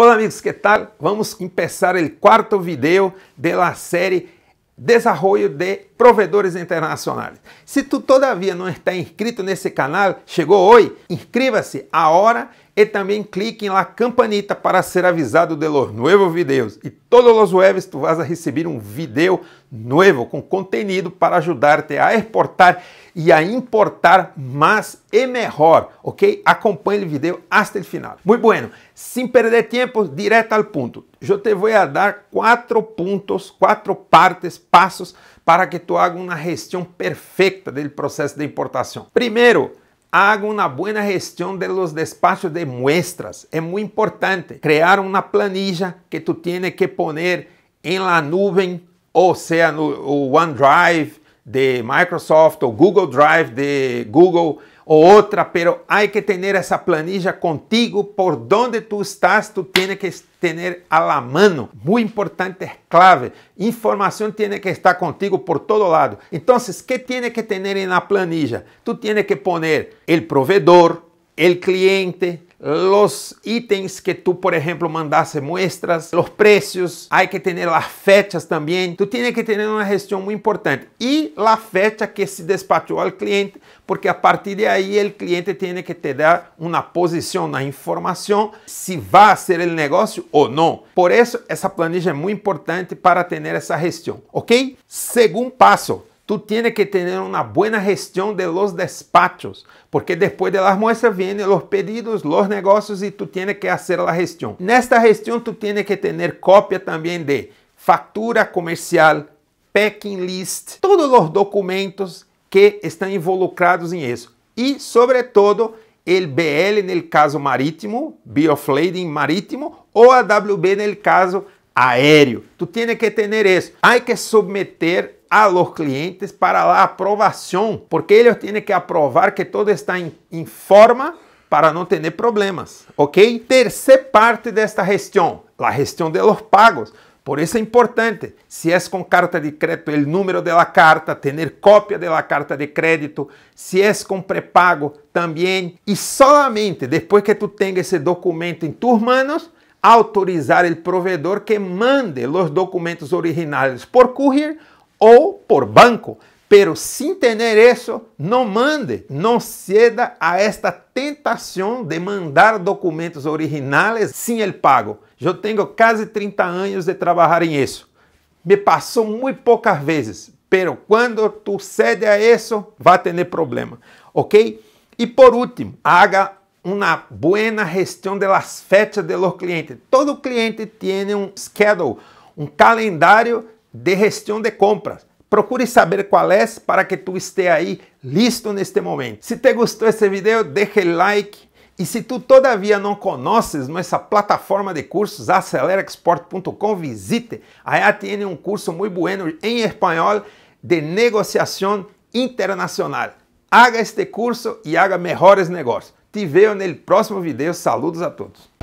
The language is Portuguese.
Olá amigos, que tal? Vamos começar o quarto vídeo da série Desarrollo de Provedores Internacionais. Se tu todavia não está inscrito nesse canal, chegou hoje, inscreva-se agora e também clique na campanita para ser avisado de los novos vídeos. E todos os webs tu vas a receber um vídeo novo com conteúdo para ajudar-te a exportar e a importar mais e melhor, ok? Acompanhe o vídeo até o final. Muito bueno, sem perder tempo, direto ao ponto. Eu te vou dar quatro pontos, quatro partes, passos para que tu haja uma gestão perfeita do processo de importação. Primeiro, haga uma boa gestão de los despachos de muestras. É muito importante criar uma planilha que tu tienes que poner em la nuvem, ou seja, no OneDrive, de Microsoft ou Google Drive de Google ou outra, pero hay que ter essa planilha contigo por onde tu estás, tu tienes que ter a la mano. Muito importante, é clave. Informação tiene que estar contigo por todo lado. Então, que tiene que ter na planilha? Tu tienes que poner el proveedor, el cliente, los itens que tu, por exemplo mandaste muestras, os preços, hay que tener las fechas también. Tu tienes que tener una gestión muy importante e la fecha que se despachó al cliente, porque a partir de ahí el cliente tiene que te dar una posición, una información, se va a ser el negocio ou não. Por isso essa planilha é muito importante para tener essa gestão, ¿ok? Segundo passo Tu tienes que tener una buena gestión de los despachos, porque después de las muestras vienen los pedidos, los negocios y tú tienes que hacer la gestión. Nesta gestión tú tienes que tener copia también de factura comercial, packing list, todos los documentos que están involucrados en eso. Y sobre todo, el BL no caso marítimo, bioflading marítimo, ou AWB WB no caso aéreo. Tu tienes que ter isso. Hay que someter a los clientes para la aprobación, porque ellos tienen que aprobar que todo está en, en forma para não ter problemas, ok? Terceira parte desta gestão, a gestão de los pagos. Por isso é importante, se é com carta de crédito, o número da carta, ter cópia da carta de crédito, se é com pré-pago também, e somente depois que tu tenha esse documento em tus manos, autorizar o provedor que mande os documentos originais por courier ou por banco, pero sin tener eso, no mande, no ceda a esta tentación de mandar documentos originales sin el pago. Eu tenho quase 30 anos de trabalhar em isso. Me passou muito poucas vezes, pero quando tu cede a isso, vai ter problema, ok? E por último, haga uma boa gestão das fechas de los clientes. Todo cliente tem um schedule, um calendário de gestão de compras. Procure saber qual é para que tu esteja aí listo neste momento. Se te gostou esse vídeo, deixe like. E se tu todavia não conheces nossa plataforma de cursos acelerexport.com, visite. Aí tem um curso muito bueno em espanhol de negociação internacional. Haga este curso e haga melhores negócios. Te vejo no próximo vídeo. Saludos a todos.